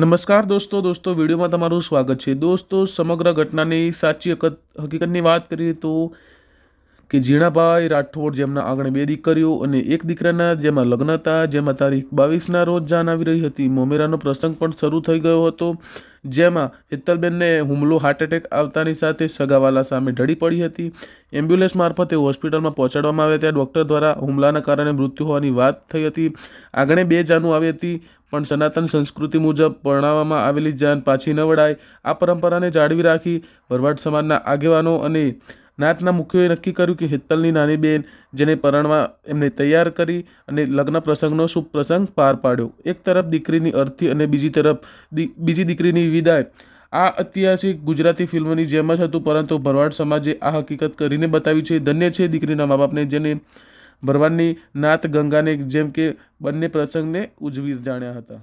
નમસ્કાર દોસ્તો દોસ્તો વિડીયોમાં તમારું સ્વાગત છે દોસ્તો સમગ્ર ઘટનાની સાચી હકત હકીકતની વાત કરીએ તો કે ઝીણાભાઈ રાઠોડ જેમના આગળ બે દીકરીઓ અને એક દીકરાના જેમાં લગ્ન હતા જેમાં તારીખ બાવીસના રોજ જાન આવી રહી હતી મોમેરાનો પ્રસંગ પણ શરૂ થઈ ગયો હતો જેમાં હિત્તલબેનને હુમલો હાર્ટ એટેક આવતાની સાથે સગાવાલા સામે ઢળી પડી હતી એમ્બ્યુલન્સ મારફતે હોસ્પિટલમાં પહોંચાડવામાં આવ્યા ત્યાં ડૉક્ટર દ્વારા હુમલાના કારણે મૃત્યુ હોવાની વાત થઈ હતી આગળ બે જાનું આવી હતી પણ સનાતન સંસ્કૃતિ મુજબ પરણાવવામાં આવેલી જાન પાછી ન વળાય આ પરંપરાને જાળવી રાખી ભરવાડ સમાજના આગેવાનો અને નાતના મુખ્યોએ નક્કી કર્યું કે હિત્તલની નાની બેન જેને પરણવા એમને તૈયાર કરી અને લગ્ન પ્રસંગનો શુભ પ્રસંગ પાર પાડ્યો એક તરફ દીકરીની અર્થી અને બીજી તરફ બીજી દીકરીની વિદાય આ ઐતિહાસિક ગુજરાતી ફિલ્મની જેમ જ હતું પરંતુ ભરવાડ સમાજે આ હકીકત કરીને બતાવી છે ધન્ય છે દીકરીના મા બાપને જેને ભરવાડની નાથ ગંગાને જેમ કે બંને પ્રસંગને ઉજવી જાણ્યા હતા